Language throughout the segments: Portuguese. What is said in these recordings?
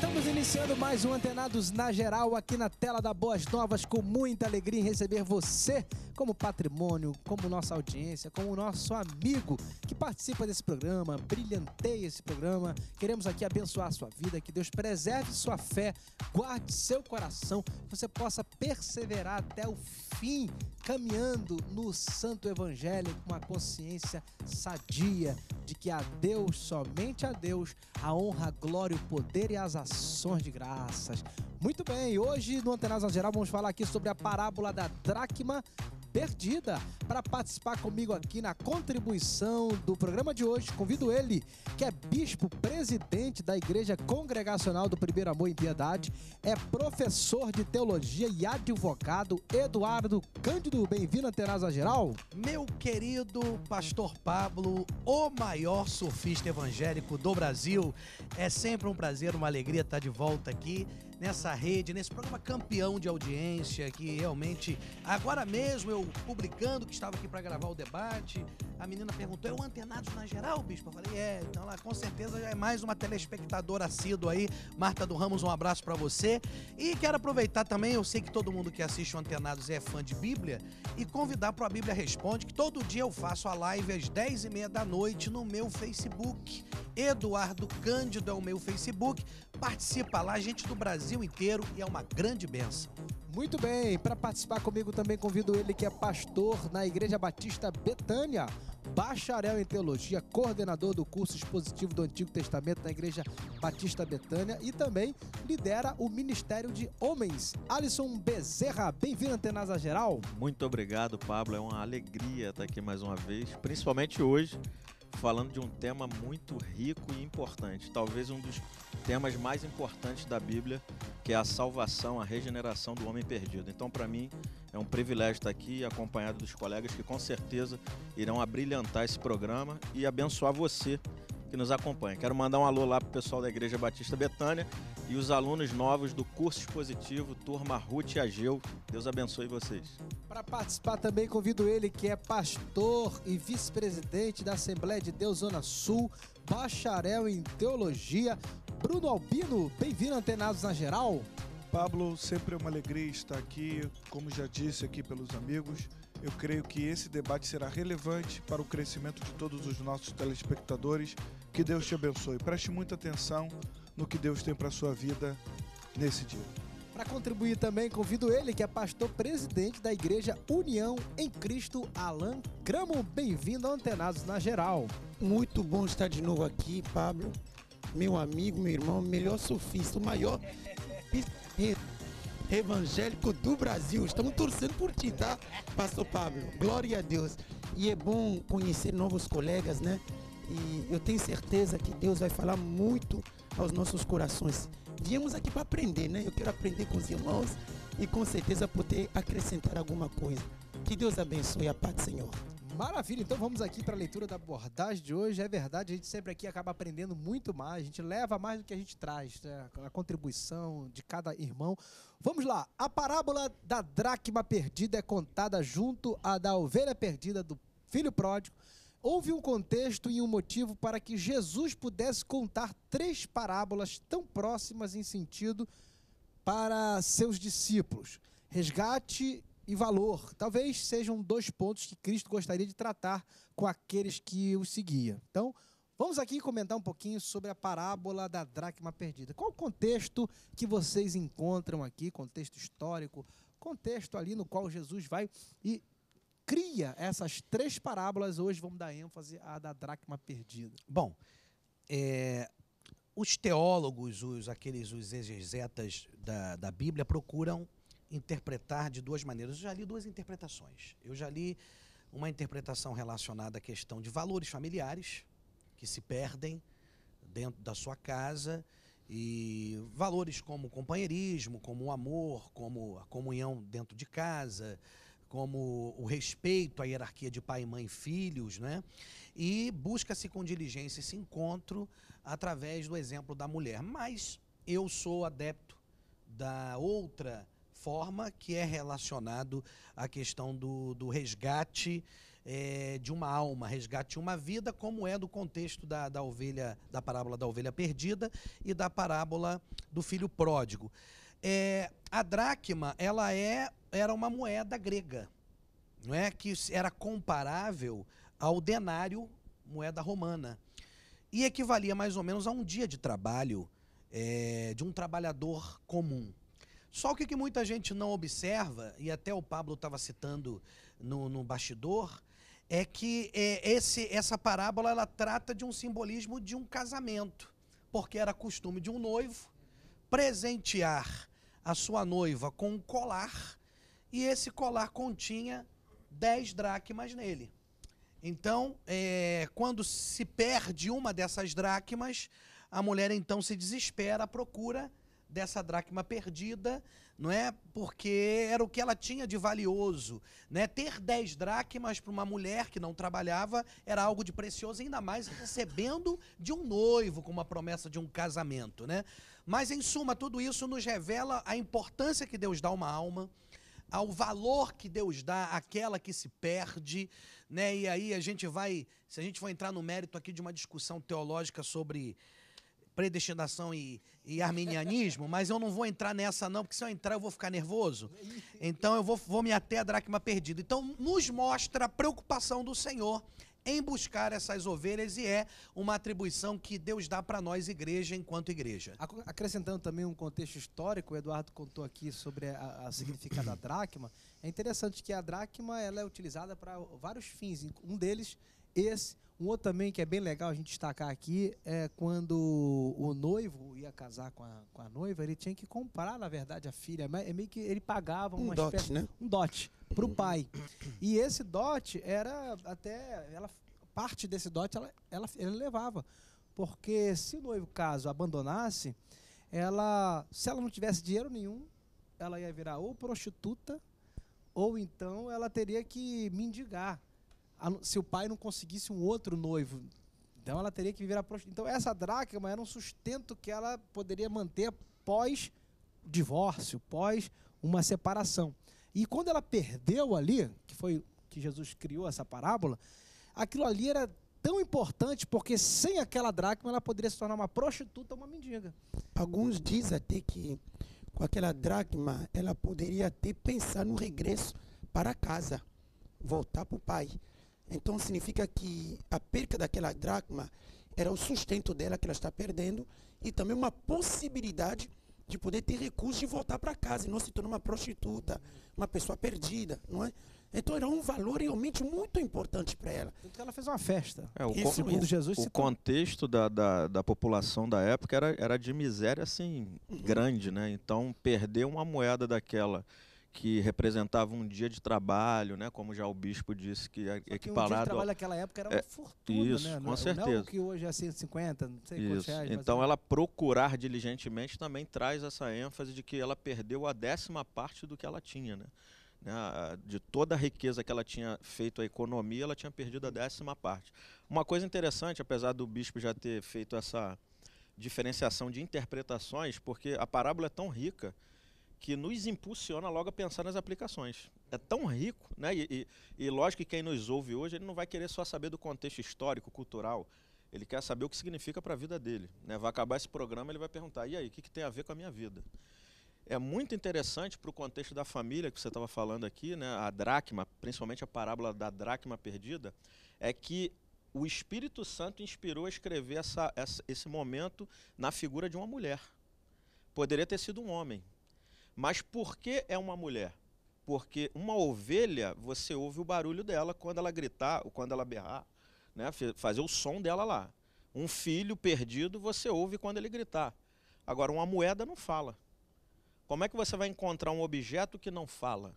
Estamos iniciando mais um Antenados na Geral aqui na tela da Boas Novas, com muita alegria em receber você como patrimônio, como nossa audiência, como nosso amigo que participa desse programa, brilhanteia esse programa. Queremos aqui abençoar a sua vida, que Deus preserve sua fé, guarde seu coração, que você possa perseverar até o fim, caminhando no santo evangelho com uma consciência sadia de que a Deus, somente a Deus, a honra, a glória, o poder e as ações de graças. Muito bem, hoje no Antenas Geral vamos falar aqui sobre a parábola da dracma perdida. Para participar comigo aqui na contribuição do programa de hoje, convido ele, que é bispo presidente da Igreja Congregacional do Primeiro Amor e Piedade, é professor de teologia e advogado Eduardo Cândido. Bem-vindo à Geral. Meu querido pastor Pablo, o maior surfista evangélico do Brasil, é sempre um prazer, uma alegria estar de volta aqui nessa rede, nesse programa campeão de audiência, que realmente, agora mesmo eu publicando que estava aqui para gravar o debate, a menina perguntou: eu é antenado na geral, bispo? Eu falei: é, então lá com certeza já é mais uma telespectadora assídua aí. Marta do Ramos, um abraço para você. E quero aproveitar também, eu sei que todo mundo que assiste o Antenados é fã de Bíblia, e convidar para a Bíblia Responde, que todo dia eu faço a live às 10h30 da noite no meu Facebook. Eduardo Cândido é o meu Facebook. Participa lá, gente do Brasil inteiro, e é uma grande benção. Muito bem, para participar comigo também convido ele que é pastor na Igreja Batista Betânia, bacharel em teologia, coordenador do curso expositivo do Antigo Testamento na Igreja Batista Betânia e também lidera o Ministério de Homens. Alisson Bezerra, bem-vindo à Antenasa Geral. Muito obrigado, Pablo, é uma alegria estar aqui mais uma vez, principalmente hoje falando de um tema muito rico e importante, talvez um dos temas mais importantes da Bíblia, que é a salvação, a regeneração do homem perdido. Então, para mim, é um privilégio estar tá aqui acompanhado dos colegas que com certeza irão abrilhantar esse programa e abençoar você que nos acompanha. Quero mandar um alô lá para o pessoal da Igreja Batista Betânia e os alunos novos do curso expositivo Turma Ruth e Ageu. Deus abençoe vocês. Para participar também convido ele que é pastor e vice-presidente da Assembleia de Deus Zona Sul, bacharel em teologia, Bruno Albino. Bem-vindo Antenados na Geral. Pablo, sempre é uma alegria estar aqui, como já disse aqui pelos amigos. Eu creio que esse debate será relevante para o crescimento de todos os nossos telespectadores. Que Deus te abençoe. Preste muita atenção no que Deus tem para a sua vida nesse dia. Para contribuir também, convido ele, que é pastor presidente da Igreja União em Cristo, Alan Cramo. Bem-vindo ao Antenados na Geral. Muito bom estar de novo aqui, Pablo. Meu amigo, meu irmão, melhor surfista, o maior evangélico do Brasil. Estamos torcendo por ti, tá, Pastor Pablo? Glória a Deus. E é bom conhecer novos colegas, né? E eu tenho certeza que Deus vai falar muito aos nossos corações. Viemos aqui para aprender, né? Eu quero aprender com os irmãos e com certeza poder acrescentar alguma coisa. Que Deus abençoe a paz do Senhor. Maravilha, então vamos aqui para a leitura da abordagem de hoje. É verdade, a gente sempre aqui acaba aprendendo muito mais, a gente leva mais do que a gente traz, né? a contribuição de cada irmão. Vamos lá, a parábola da dracma perdida é contada junto à da ovelha perdida do filho pródigo. Houve um contexto e um motivo para que Jesus pudesse contar três parábolas tão próximas em sentido para seus discípulos: resgate e valor. Talvez sejam dois pontos que Cristo gostaria de tratar com aqueles que o seguia. Então, vamos aqui comentar um pouquinho sobre a parábola da dracma perdida. Qual o contexto que vocês encontram aqui? Contexto histórico, contexto ali no qual Jesus vai e cria essas três parábolas. Hoje vamos dar ênfase à da dracma perdida. Bom, é, os teólogos, os aqueles os exegetas da, da Bíblia procuram interpretar de duas maneiras. Eu já li duas interpretações. Eu já li uma interpretação relacionada à questão de valores familiares que se perdem dentro da sua casa e valores como companheirismo, como o amor, como a comunhão dentro de casa, como o respeito à hierarquia de pai, mãe e filhos, né? E busca-se com diligência esse encontro através do exemplo da mulher. Mas eu sou adepto da outra forma que é relacionado à questão do, do resgate é, de uma alma, resgate de uma vida, como é do contexto da, da ovelha, da parábola da ovelha perdida e da parábola do filho pródigo. É, a dracma, ela é, era uma moeda grega, não é que era comparável ao denário, moeda romana, e equivalia mais ou menos a um dia de trabalho é, de um trabalhador comum. Só o que, que muita gente não observa, e até o Pablo estava citando no, no bastidor, é que é, esse, essa parábola ela trata de um simbolismo de um casamento, porque era costume de um noivo presentear a sua noiva com um colar, e esse colar continha 10 dracmas nele. Então, é, quando se perde uma dessas dracmas, a mulher então se desespera, procura dessa dracma perdida, não é? Porque era o que ela tinha de valioso, né? Ter 10 dracmas para uma mulher que não trabalhava era algo de precioso, ainda mais recebendo de um noivo com uma promessa de um casamento, né? Mas em suma, tudo isso nos revela a importância que Deus dá a uma alma, ao valor que Deus dá àquela que se perde, né? E aí a gente vai, se a gente for entrar no mérito aqui de uma discussão teológica sobre predestinação e, e arminianismo, mas eu não vou entrar nessa não, porque se eu entrar eu vou ficar nervoso. Então eu vou, vou me até a dracma perdida. Então nos mostra a preocupação do Senhor em buscar essas ovelhas e é uma atribuição que Deus dá para nós, igreja, enquanto igreja. Acrescentando também um contexto histórico, o Eduardo contou aqui sobre a, a significado da dracma. É interessante que a dracma ela é utilizada para vários fins, um deles esse um outro também que é bem legal a gente destacar aqui é quando o noivo ia casar com a, com a noiva, ele tinha que comprar, na verdade, a filha. É, é meio que ele pagava um dote, espécie, né? um dote para o uhum. pai. E esse dote era até ela parte desse dote ela, ela ele levava, porque se o noivo caso abandonasse, ela se ela não tivesse dinheiro nenhum, ela ia virar ou prostituta ou então ela teria que mendigar se o pai não conseguisse um outro noivo. Então ela teria que viver a prostituta. Então essa dracma era um sustento que ela poderia manter pós divórcio, pós uma separação. E quando ela perdeu ali, que foi que Jesus criou essa parábola, aquilo ali era tão importante porque sem aquela dracma ela poderia se tornar uma prostituta, uma mendiga. Alguns dizem até que com aquela dracma ela poderia até pensar no regresso para casa, voltar para o pai. Então significa que a perca daquela dracma era o sustento dela que ela está perdendo e também uma possibilidade de poder ter recursos de voltar para casa e não se tornar uma prostituta, uma pessoa perdida, não é? Então era um valor realmente muito importante para ela. Então ela fez uma festa. É, o isso, Jesus, o contexto da, da, da, população da época era, era de miséria assim uhum. grande, né? Então perder uma moeda daquela que representava um dia de trabalho, né? Como já o bispo disse que é equiparado. Que um dia de trabalho naquela época era uma é, fortuna, né? isso, né? Com não, é certeza. Não que hoje é 150, não sei isso. quantos reais. Então ela procurar diligentemente também traz essa ênfase de que ela perdeu a décima parte do que ela tinha, Né, né? de toda a riqueza que ela tinha feito a economia, ela tinha perdido a décima parte. Uma coisa interessante, apesar do bispo já ter feito essa diferenciação de interpretações, porque a parábola é tão rica que nos impulsiona logo a pensar nas aplicações. É tão rico, né? E, e, e, lógico que quem nos ouve hoje ele não vai querer só saber do contexto histórico, cultural. Ele quer saber o que significa para a vida dele. Né? Vai acabar esse programa, ele vai perguntar: e aí, o que, que tem a ver com a minha vida? É muito interessante para o contexto da família que você estava falando aqui, né? a dracma, principalmente a parábola da dracma perdida, é que o Espírito Santo inspirou a escrever essa, essa, esse momento na figura de uma mulher. Poderia ter sido um homem, mas por que é uma mulher? Porque uma ovelha, você ouve o barulho dela quando ela gritar ou quando ela berrar, né? fazer o som dela lá. Um filho perdido, você ouve quando ele gritar. Agora, uma moeda não fala. Como é que você vai encontrar um objeto que não fala?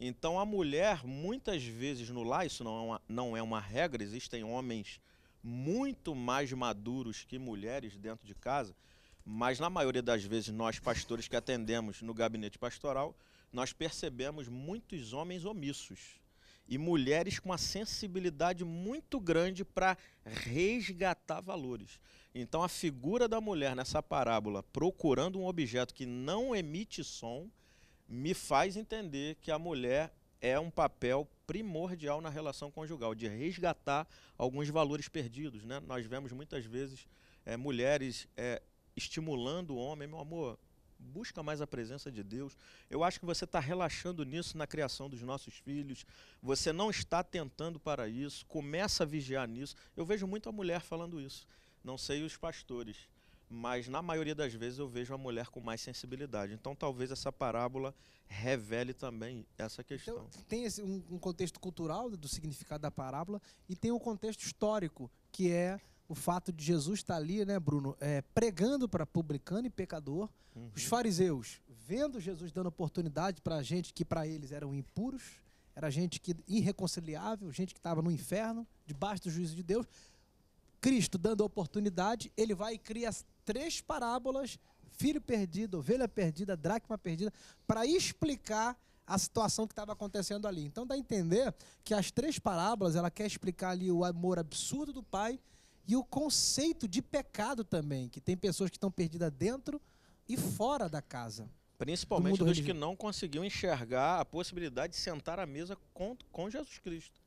Então, a mulher, muitas vezes no lar, isso não é uma, não é uma regra, existem homens muito mais maduros que mulheres dentro de casa, mas na maioria das vezes nós pastores que atendemos no gabinete pastoral, nós percebemos muitos homens omissos e mulheres com uma sensibilidade muito grande para resgatar valores. Então a figura da mulher nessa parábola procurando um objeto que não emite som me faz entender que a mulher é um papel primordial na relação conjugal, de resgatar alguns valores perdidos. Né? Nós vemos muitas vezes é, mulheres é, estimulando o homem, meu amor, busca mais a presença de Deus. Eu acho que você está relaxando nisso na criação dos nossos filhos. Você não está tentando para isso. Começa a vigiar nisso. Eu vejo muita mulher falando isso. Não sei os pastores, mas na maioria das vezes eu vejo a mulher com mais sensibilidade. Então talvez essa parábola revele também essa então, questão. Então, tem esse, um, um contexto cultural do significado da parábola e tem um contexto histórico que é o fato de Jesus estar tá ali, né, Bruno, é, pregando para publicano e pecador. Uhum. Os fariseus, vendo Jesus dando oportunidade para gente que para eles eram impuros, era gente que irreconciliável, gente que estava no inferno, debaixo do juízo de Deus. Cristo dando oportunidade, ele vai e cria três parábolas: filho perdido, ovelha perdida, dracma perdida, para explicar a situação que estava acontecendo ali. Então dá a entender que as três parábolas, ela quer explicar ali o amor absurdo do pai, e o conceito de pecado também, que tem pessoas que estão perdidas dentro e fora da casa. Principalmente do dos religioso. que não conseguiam enxergar a possibilidade de sentar à mesa com, com Jesus Cristo.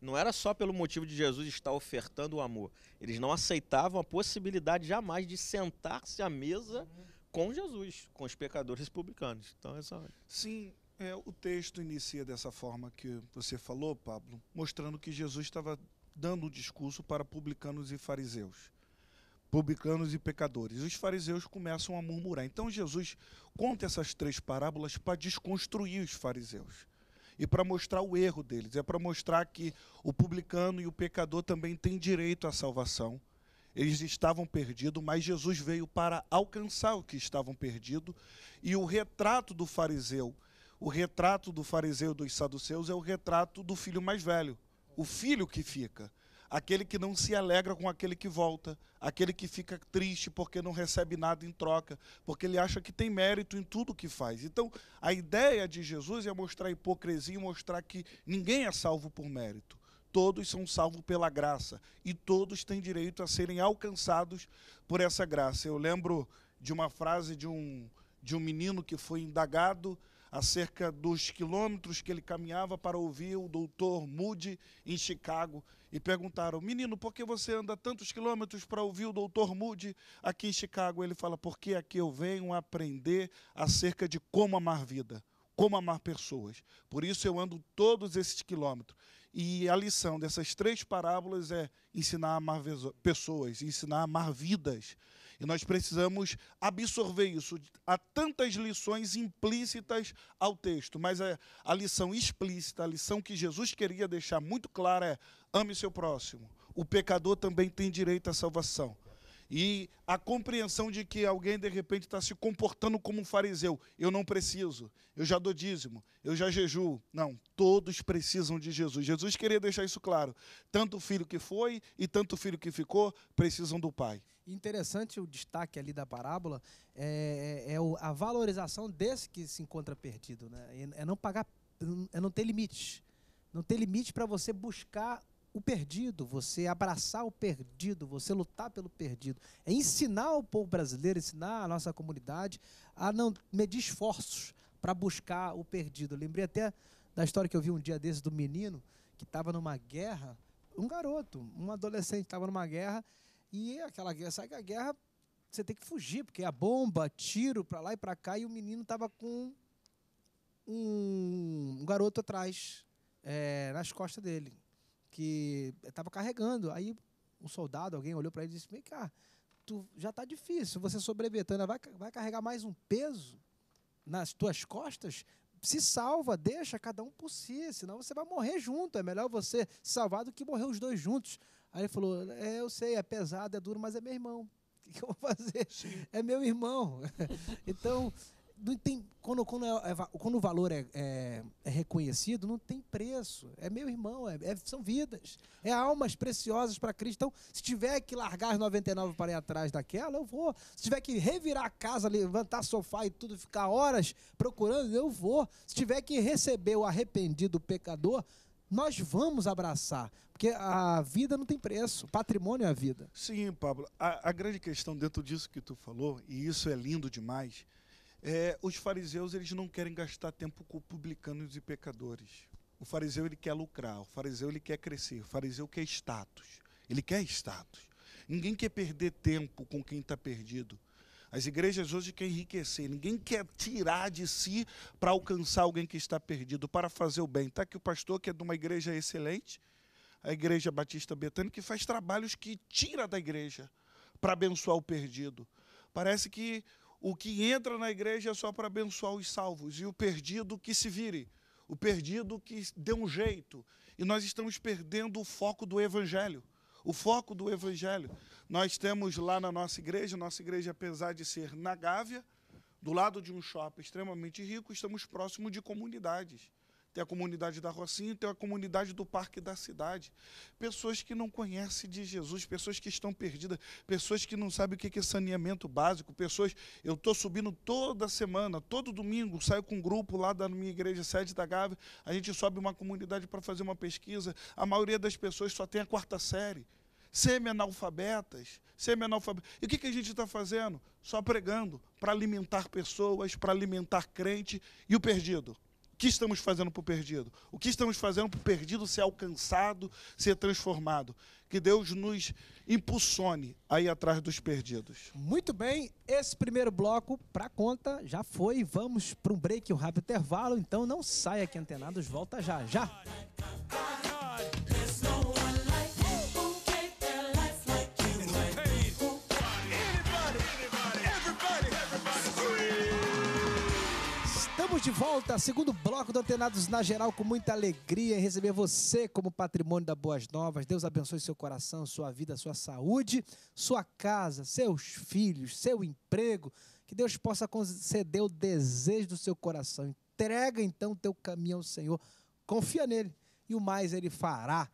Não era só pelo motivo de Jesus estar ofertando o amor. Eles não aceitavam a possibilidade jamais de sentar-se à mesa com Jesus, com os pecadores publicanos. Então, essa... É Sim, é, o texto inicia dessa forma que você falou, Pablo, mostrando que Jesus estava dando um discurso para publicanos e fariseus, publicanos e pecadores. Os fariseus começam a murmurar. Então Jesus conta essas três parábolas para desconstruir os fariseus e para mostrar o erro deles. É para mostrar que o publicano e o pecador também têm direito à salvação. Eles estavam perdidos, mas Jesus veio para alcançar o que estavam perdidos. E o retrato do fariseu, o retrato do fariseu dos saduceus é o retrato do filho mais velho o filho que fica, aquele que não se alegra com aquele que volta, aquele que fica triste porque não recebe nada em troca, porque ele acha que tem mérito em tudo que faz. Então, a ideia de Jesus é mostrar a hipocrisia e mostrar que ninguém é salvo por mérito. Todos são salvos pela graça e todos têm direito a serem alcançados por essa graça. Eu lembro de uma frase de um, de um menino que foi indagado acerca dos quilômetros que ele caminhava para ouvir o doutor Moody em Chicago e perguntaram: Menino, por que você anda tantos quilômetros para ouvir o doutor Moody aqui em Chicago? Ele fala: Porque aqui eu venho aprender acerca de como amar vida, como amar pessoas. Por isso eu ando todos esses quilômetros. E a lição dessas três parábolas é ensinar a amar pessoas, ensinar a amar vidas. E nós precisamos absorver isso. Há tantas lições implícitas ao texto, mas é a, lição explícita, a lição que Jesus queria deixar muito clara é: ame seu próximo. O pecador também tem direito à salvação e a compreensão de que alguém de repente está se comportando como um fariseu. Eu não preciso, eu já dou dízimo, eu já jejuo. Não, todos precisam de Jesus. Jesus queria deixar isso claro. Tanto o filho que foi e tanto o filho que ficou precisam do Pai. Interessante o destaque ali da parábola é, é, é a valorização desse que se encontra perdido, né? É não pagar, é não ter limite, não ter limite para você buscar o perdido, você abraçar o perdido, você lutar pelo perdido. É ensinar o povo brasileiro, ensinar a nossa comunidade a não medir esforços para buscar o perdido. Eu lembrei até da história que eu vi um dia desses do menino que estava numa guerra, um garoto, um adolescente estava numa guerra e aquela guerra, sabe que a guerra você tem que fugir, porque é a bomba, tiro para lá e para cá e o menino estava com um, um garoto atrás, é, nas costas dele que estava eh, carregando. Aí um soldado, alguém olhou para ele e disse: Vem cá, tu já está difícil, você sobrevetando, vai, vai carregar mais um peso nas tuas costas? Se salva, deixa cada um por si, senão você vai morrer junto. É melhor você salvar do que morrer os dois juntos. Aí ele falou: é, Eu sei, é pesado, é duro, mas é meu irmão. O que eu vou fazer? Sim. É meu irmão. então, não tem, quando, quando, é, é quando o valor é, é, é, reconhecido, não tem preço. É meu irmão, é, é, são vidas. É almas preciosas para Cristo. Então, se tiver que largar as 99 para ir atrás daquela, eu vou. Se tiver que revirar a casa, levantar sofá e tudo, ficar horas procurando, eu vou. Se tiver que receber o arrependido pecador, nós vamos abraçar, porque a vida não tem preço, patrimônio é a vida. Sim, Pablo. A, a grande questão dentro disso que tu falou, e isso é lindo demais, é, os fariseus eles não querem gastar tempo com publicanos e pecadores. O fariseu ele quer lucrar, o fariseu ele quer crescer, o fariseu quer status. Ele quer status. Ninguém quer perder tempo com quem está perdido. As igrejas hoje querem enriquecer, ninguém quer tirar de si para alcançar alguém que está perdido, para fazer o bem. Está aqui o pastor que é de uma igreja excelente, a Igreja Batista Betânia, que faz trabalhos que tira da igreja para abençoar o perdido. Parece que o que entra na igreja é só para abençoar os salvos e o perdido que se vire, o perdido que dê um jeito. E nós estamos perdendo o foco do evangelho. O foco do evangelho. Nós temos lá na nossa igreja, nossa igreja apesar de ser na Gávea, do lado de um shopping extremamente rico, estamos próximo de comunidades tem a comunidade da Rocinha, tem a comunidade do Parque da Cidade. Pessoas que não conhecem de Jesus, pessoas que estão perdidas, pessoas que não sabem o que é saneamento básico, pessoas. Eu estou subindo toda semana, todo domingo, saio com um grupo lá da minha igreja, sede da Gávea, a gente sobe uma comunidade para fazer uma pesquisa. A maioria das pessoas só tem a quarta série. Semi-analfabetas, semi-analfabetas. E o que, que a gente está fazendo? Só pregando para alimentar pessoas, para alimentar crente e o perdido que estamos fazendo para o perdido? O que estamos fazendo para o perdido ser alcançado, ser transformado? Que Deus nos impulsione aí atrás dos perdidos. Muito bem, esse primeiro bloco para conta já foi. Vamos para um break, um rápido intervalo. Então não saia aqui antenados, volta já, já. de volta, segundo bloco do Antenados na Geral, com muita alegria em receber você como patrimônio da Boas Novas. Deus abençoe seu coração, sua vida, sua saúde, sua casa, seus filhos, seu emprego. Que Deus possa conceder o desejo do seu coração. Entrega então teu caminho ao Senhor. Confia nele e o mais ele fará.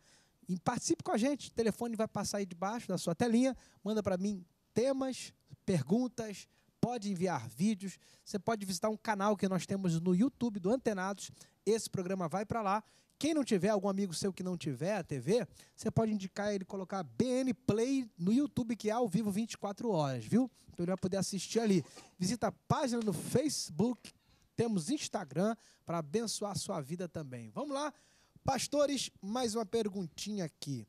E participe com a gente. O telefone vai passar aí debaixo da sua telinha. Manda para mim temas, perguntas, pode enviar vídeos, você pode visitar um canal que nós temos no YouTube do Antenados. Esse programa vai para lá. Quem não tiver, algum amigo seu que não tiver a TV, você pode indicar ele colocar BN Play no YouTube, que é ao vivo 24 horas, viu? Então ele vai poder assistir ali. Visita a página no Facebook, temos Instagram para abençoar a sua vida também. Vamos lá? Pastores, mais uma perguntinha aqui.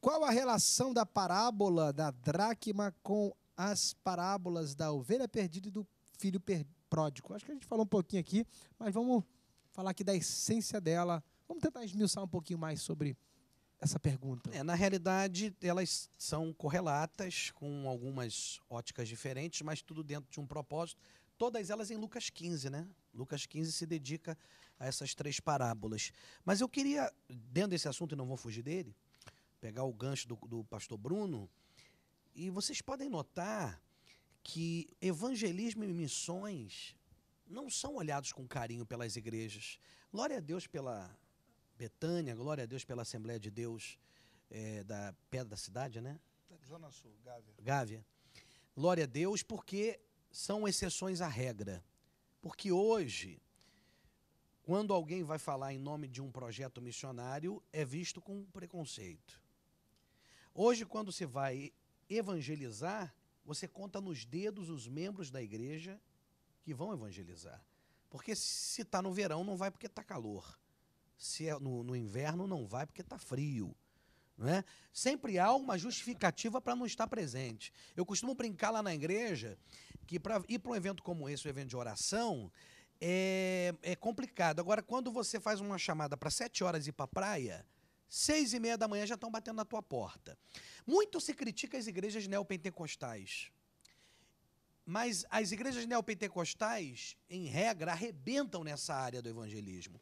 Qual a relação da parábola da dracma com as parábolas da ovelha perdida e do filho pródigo. Acho que a gente falou um pouquinho aqui, mas vamos falar aqui da essência dela. Vamos tentar esmiuçar um pouquinho mais sobre essa pergunta. É, na realidade, elas são correlatas, com algumas óticas diferentes, mas tudo dentro de um propósito. Todas elas em Lucas 15, né? Lucas 15 se dedica a essas três parábolas. Mas eu queria, dentro desse assunto, e não vou fugir dele, pegar o gancho do, do pastor Bruno, e vocês podem notar que evangelismo e missões não são olhados com carinho pelas igrejas. Glória a Deus pela Betânia, glória a Deus pela Assembleia de Deus é, da Pedra da Cidade, né? Zona Sul, Gávea. Gávea. Glória a Deus porque são exceções à regra. Porque hoje, quando alguém vai falar em nome de um projeto missionário, é visto com preconceito. Hoje, quando se vai evangelizar, você conta nos dedos os membros da igreja que vão evangelizar. Porque se está no verão, não vai porque está calor. Se é no, no, inverno, não vai porque está frio. Não é? Sempre há uma justificativa para não estar presente. Eu costumo brincar lá na igreja que para ir para um evento como esse, um evento de oração, é, é complicado. Agora, quando você faz uma chamada para sete horas e ir para a praia, seis e meia da manhã já estão batendo na tua porta. Muito se critica as igrejas neopentecostais. Mas as igrejas neopentecostais, em regra, arrebentam nessa área do evangelismo.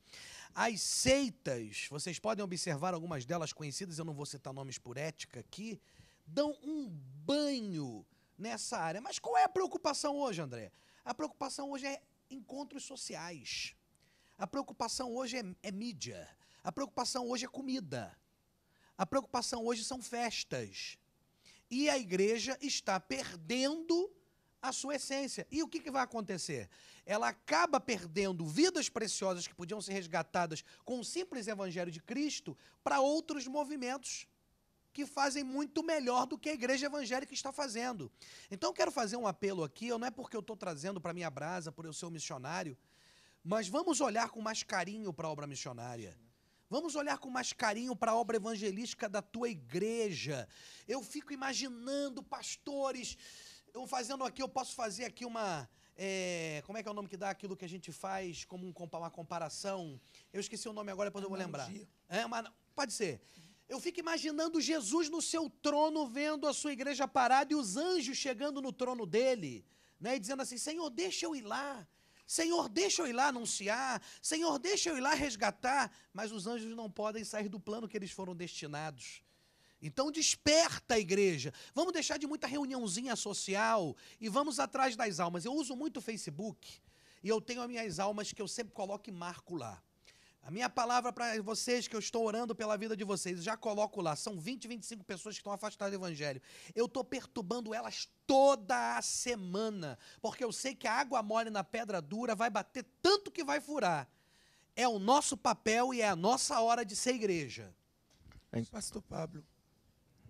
As seitas, vocês podem observar algumas delas conhecidas, eu não vou citar nomes por ética aqui, dão um banho nessa área. Mas qual é a preocupação hoje, André? A preocupação hoje é encontros sociais. A preocupação hoje é, é mídia. A preocupação hoje é comida. A preocupação hoje são festas. E a igreja está perdendo a sua essência. E o que, que, vai acontecer? Ela acaba perdendo vidas preciosas que podiam ser resgatadas com o simples evangelho de Cristo para outros movimentos que fazem muito melhor do que a igreja evangélica está fazendo. Então, quero fazer um apelo aqui, não é porque eu estou trazendo para minha brasa, por eu ser um missionário, mas vamos olhar com mais carinho para a obra missionária. Vamos olhar com mais carinho para a obra evangelística da tua igreja. Eu fico imaginando pastores, eu fazendo aqui, eu posso fazer aqui uma. É, como é que é o nome que dá aquilo que a gente faz como um, uma comparação? Eu esqueci o nome agora, depois Analogia. eu vou lembrar. É uma, pode ser. Eu fico imaginando Jesus no seu trono, vendo a sua igreja parada e os anjos chegando no trono dele, né, e dizendo assim: Senhor, deixa eu ir lá Senhor, deixa eu ir lá anunciar. Senhor, deixa eu ir lá resgatar. Mas os anjos não podem sair do plano que eles foram destinados. Então desperta a igreja. Vamos deixar de muita reuniãozinha social e vamos atrás das almas. Eu uso muito o Facebook e eu tenho as minhas almas que eu sempre coloco e marco lá. A minha palavra para vocês, que eu estou orando pela vida de vocês, já coloco lá, são 20, 25 pessoas que estão afastadas do Evangelho. Eu estou perturbando elas toda a semana, porque eu sei que a água mole na pedra dura vai bater tanto que vai furar. É o nosso papel e é a nossa hora de ser igreja. Pastor Pablo,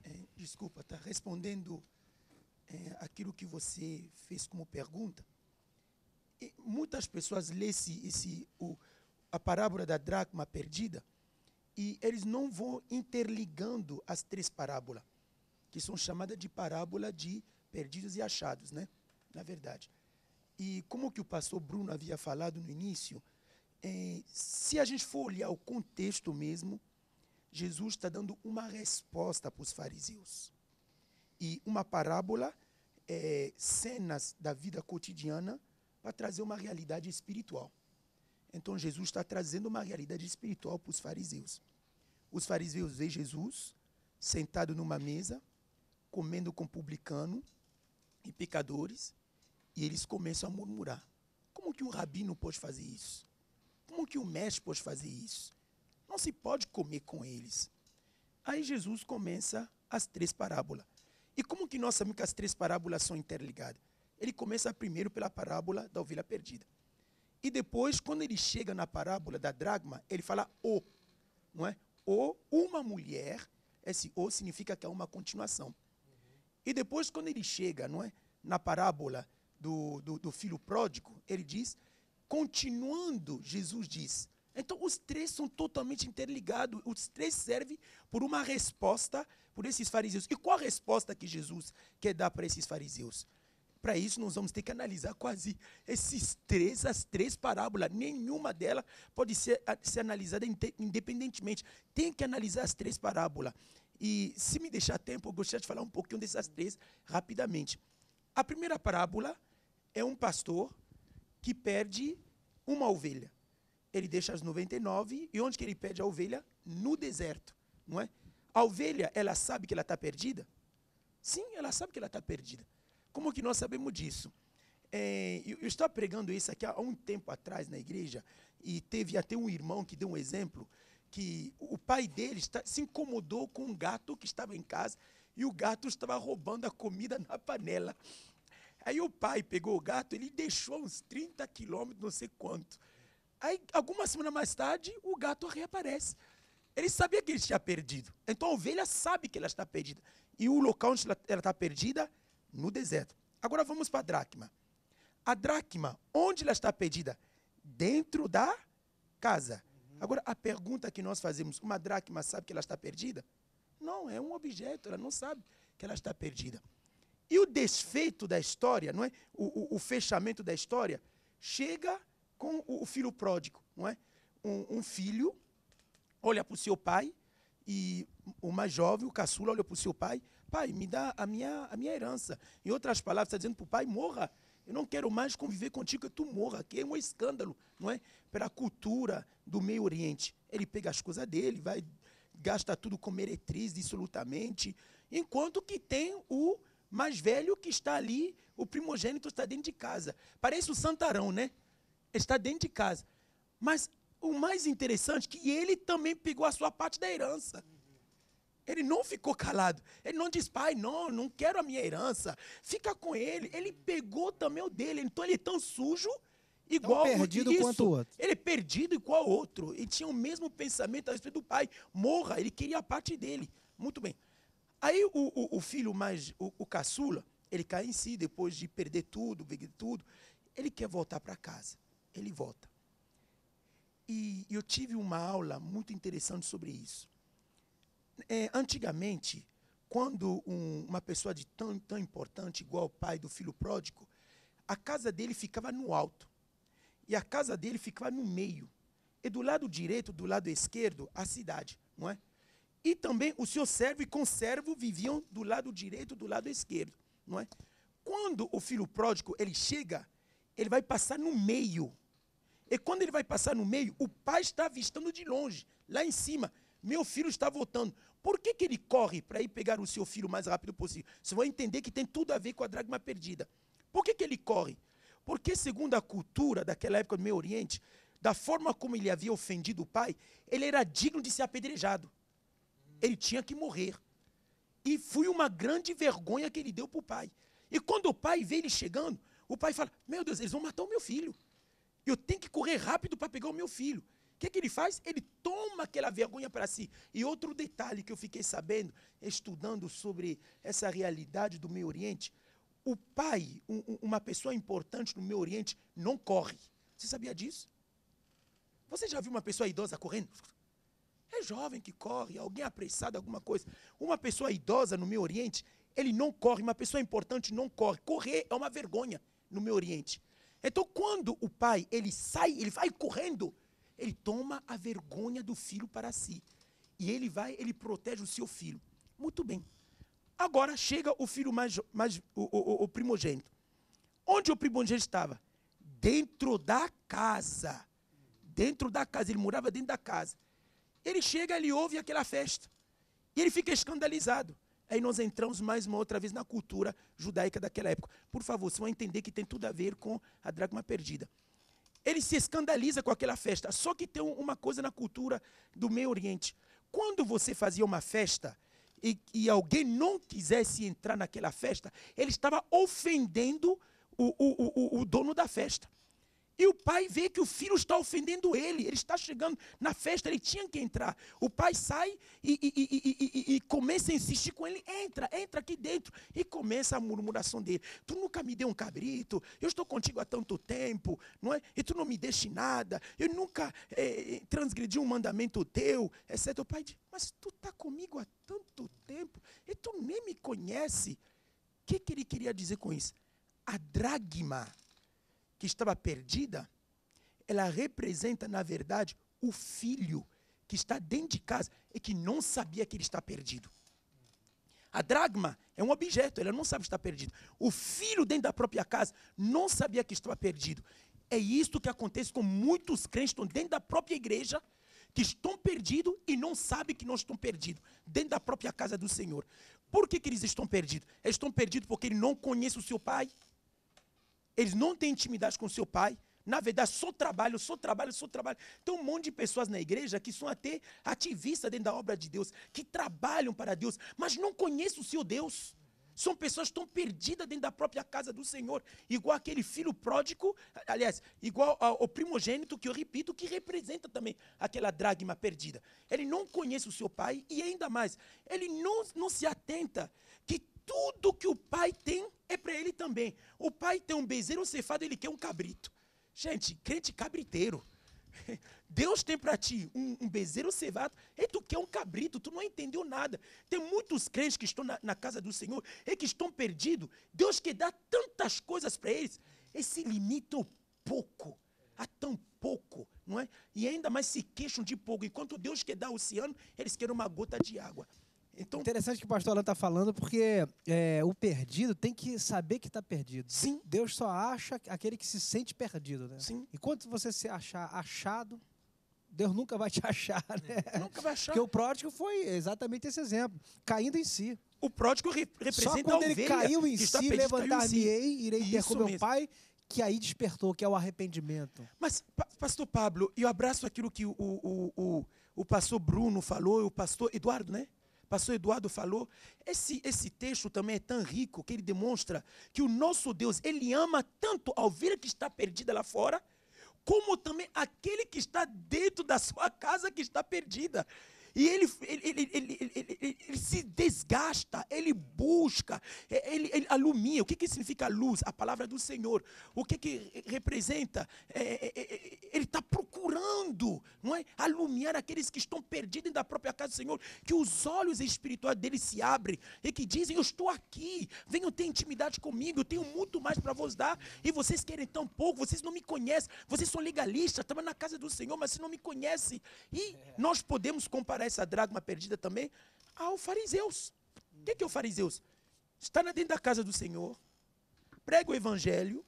é, desculpa, está respondendo é, aquilo que você fez como pergunta. E muitas pessoas lêem esse, esse, o, a parábola da dracma perdida, e eles não vão interligando as três parábolas, que são chamadas de parábola de perdidos e achados, né? Na verdade. E como que o pastor Bruno havia falado no início, eh, se a gente for olhar o contexto mesmo, Jesus está dando uma resposta para os fariseus. E uma parábola, eh, cenas da vida cotidiana, para trazer uma realidade espiritual. Então Jesus está trazendo uma realidade espiritual para os fariseus. Os fariseus veem Jesus sentado numa mesa, comendo com publicano e pecadores, e eles começam a murmurar. Como que um rabino pode fazer isso? Como que um mestre pode fazer isso? Não se pode comer com eles. Aí Jesus começa as três parábolas. E como que nós sabemos que as três parábolas são interligadas? Ele começa primeiro pela parábola da ovelha perdida. E depois, quando ele chega na parábola da dragma, ele fala o. Não é? O, uma mulher, esse o significa que é uma continuação. E depois, quando ele chega não é, na parábola do, do, do filho pródigo, ele diz, continuando, Jesus diz. Então, os três são totalmente interligados. Os três servem por uma resposta por esses fariseus. E qual a resposta que Jesus quer dar para esses fariseus? Para isso, nós vamos ter que analisar quase esses três, as três parábolas. Nenhuma delas pode ser, ser analisada independentemente. Tem que analisar as três parábolas. E se me deixar tempo, eu gostaria de falar um pouquinho dessas três rapidamente. A primeira parábola é um pastor que perde uma ovelha. Ele deixa as 99 e onde que ele perde a ovelha? No deserto, não é? A ovelha, ela sabe que ela está perdida? Sim, ela sabe que ela está perdida. Como que nós sabemos disso? É, eu, eu estava pregando isso aqui há um tempo atrás na igreja, e teve até um irmão que deu um exemplo, que o pai dele está, se incomodou com um gato que estava em casa, e o gato estava roubando a comida na panela. Aí o pai pegou o gato, ele deixou uns 30 quilômetros, não sei quanto. Aí, alguma semana mais tarde, o gato reaparece. Ele sabia que ele tinha perdido. Então a ovelha sabe que ela está perdida. E o local onde ela está perdida no deserto. Agora vamos para a dracma. A dracma, onde ela está perdida? Dentro da casa. Agora, a pergunta que nós fazemos, uma dracma sabe que ela está perdida? Não, é um objeto, ela não sabe que ela está perdida. E o desfeito da história, não é? O, o, o fechamento da história chega com o, o filho pródigo, não é? Um, um filho olha para o seu pai e o mais jovem, o caçula, olha para o seu pai, Pai, me dá a minha, a minha herança. Em outras palavras, está dizendo para o pai, morra. Eu não quero mais conviver contigo, que tu morra, que é um escândalo, não é? Para a cultura do meio oriente. Ele pega as coisas dele, vai, gasta tudo com meretriz, absolutamente enquanto que tem o mais velho que está ali, o primogênito está dentro de casa. Parece o santarão, né? Está dentro de casa. Mas o mais interessante é que ele também pegou a sua parte da herança. Ele não ficou calado. Ele não disse, pai, não, não quero a minha herança. Fica com ele. Ele pegou também o dele. Então ele é tão sujo igual tão perdido isso. quanto o outro. Ele é perdido igual o outro. E tinha o mesmo pensamento a respeito do pai. Morra, ele queria a parte dele. Muito bem. Aí o, o, o filho mais, o, o, caçula, ele cai em si depois de perder tudo, perder tudo. Ele quer voltar para casa. Ele volta. E eu tive uma aula muito interessante sobre isso. É, antigamente, quando um, uma pessoa de tão, tão importante, igual o pai do filho pródigo, a casa dele ficava no alto. E a casa dele ficava no meio. E do lado direito, do lado esquerdo, a cidade, não é? E também o seu servo e conservo viviam do lado direito, do lado esquerdo, não é? Quando o filho pródigo, ele chega, ele vai passar no meio. E quando ele vai passar no meio, o pai está avistando de longe, lá em cima. Meu filho está voltando. Por que, que ele corre para ir pegar o seu filho o mais rápido possível? Você vai entender que tem tudo a ver com a dragma perdida. Por que, que ele corre? Porque, segundo a cultura daquela época do Meio Oriente, da forma como ele havia ofendido o pai, ele era digno de ser apedrejado. Ele tinha que morrer. E foi uma grande vergonha que ele deu para o pai. E quando o pai vê ele chegando, o pai fala: Meu Deus, eles vão matar o meu filho. Eu tenho que correr rápido para pegar o meu filho que, que ele faz? Ele toma aquela vergonha para si. E outro detalhe que eu fiquei sabendo, estudando sobre essa realidade do Meio Oriente, o pai, um, uma pessoa importante no Meio Oriente, não corre. Você sabia disso? Você já viu uma pessoa idosa correndo? É jovem que corre, alguém apressado, alguma coisa. Uma pessoa idosa no Meio Oriente, ele não corre, uma pessoa importante não corre. Correr é uma vergonha no Meio Oriente. Então, quando o pai ele sai, ele vai correndo ele toma a vergonha do filho para si. E ele vai, ele protege o seu filho. Muito bem. Agora chega o filho mais, mais o, o, o primogênito. Onde o primogênito estava? Dentro da casa. Dentro da casa, ele morava dentro da casa. Ele chega, ele ouve aquela festa. E ele fica escandalizado. Aí nós entramos mais uma outra vez na cultura judaica daquela época. Por favor, vocês vão entender que tem tudo a ver com a dracma perdida ele se escandaliza com aquela festa. Só que tem uma coisa na cultura do Meio Oriente. Quando você fazia uma festa e, e alguém não quisesse entrar naquela festa, ele estava ofendendo o, o, o, o dono da festa. E o pai vê que o filho está ofendendo ele, ele está chegando na festa, ele tinha que entrar. O pai sai e, e, e, e, começa a insistir com ele: entra, entra aqui dentro. E começa a murmuração dele: tu nunca me deu um cabrito, eu estou contigo há tanto tempo, não é? e tu não me deste nada, eu nunca é, transgredi um mandamento teu, etc. O pai diz: mas tu está comigo há tanto tempo e tu nem me conhece. O que, que ele queria dizer com isso? A dragma que estava perdida, ela representa, na verdade, o filho que está dentro de casa e que não sabia que ele está perdido. A dragma é um objeto, ela não sabe estar perdido. O filho dentro da própria casa não sabia que estava perdido. É isto que acontece com muitos crentes que estão dentro da própria igreja, que estão perdidos e não sabem que não estão perdidos, dentro da própria casa do Senhor. Por que, que eles estão perdidos? Eles estão perdidos porque ele não conhece o seu pai. Eles não têm intimidade com seu pai. Na verdade, só trabalho, só trabalho, só trabalho. Tem um monte de pessoas na igreja que são até ativistas dentro da obra de Deus, que trabalham para Deus, mas não conhecem o seu Deus. São pessoas que estão perdidas dentro da própria casa do Senhor, igual aquele filho pródigo, aliás, igual ao, primogênito, que eu repito, que representa também aquela dragma perdida. Ele não conhece o seu pai e ainda mais, ele não, não se atenta tudo que o pai tem é para ele também. O pai tem um bezerro cefado, ele quer um cabrito. Gente, crente cabriteiro. Deus tem para ti um, um bezerro cevado, e tu quer um cabrito, tu não entendeu nada. Tem muitos crentes que estão na, na casa do Senhor e que estão perdidos. Deus quer dar tantas coisas para eles, e se limitam pouco, a tão pouco, não é? E ainda mais se queixam de pouco. Enquanto Deus quer dar o oceano, eles querem uma gota de água. Então, Interessante que o pastor Alan está falando, porque é, o perdido tem que saber que está perdido. Sim. Deus só acha aquele que se sente perdido. Né? Sim. Enquanto você se achar achado, Deus nunca vai te achar. Né? Nunca vai achar. Porque o pródigo foi exatamente esse exemplo, caindo em si. O pródigo re representa Só quando ele caiu em si, levantar-me-ei, si. irei ter com meu mesmo. pai, que aí despertou, que é o arrependimento. Mas, pastor Pablo, eu abraço aquilo que o, o, o, o pastor Bruno falou, o pastor Eduardo, né? pastor Eduardo falou, esse, esse texto também é tão rico que ele demonstra que o nosso Deus, ele ama tanto a ovelha que está perdida lá fora, como também aquele que está dentro da sua casa que está perdida. E ele, ele, ele, ele, se desgasta, ele busca, é, ele, ele alumia. O que, que significa luz? A palavra do Senhor. O que, que representa? É, é, é, é ele está procurando não é? alumiar aqueles que estão perdidos da própria casa do Senhor, que os olhos espirituais dele se abrem e que dizem: Eu estou aqui, venham ter intimidade comigo, eu tenho muito mais para vos dar e vocês querem tão pouco, vocês não me conhecem, vocês são legalistas, estamos na casa do Senhor, mas vocês não me conhecem. E nós podemos comparar comparar essa dracma perdida também ao fariseus. O que é, que é o fariseus? Está dentro da casa do Senhor, prega o evangelho,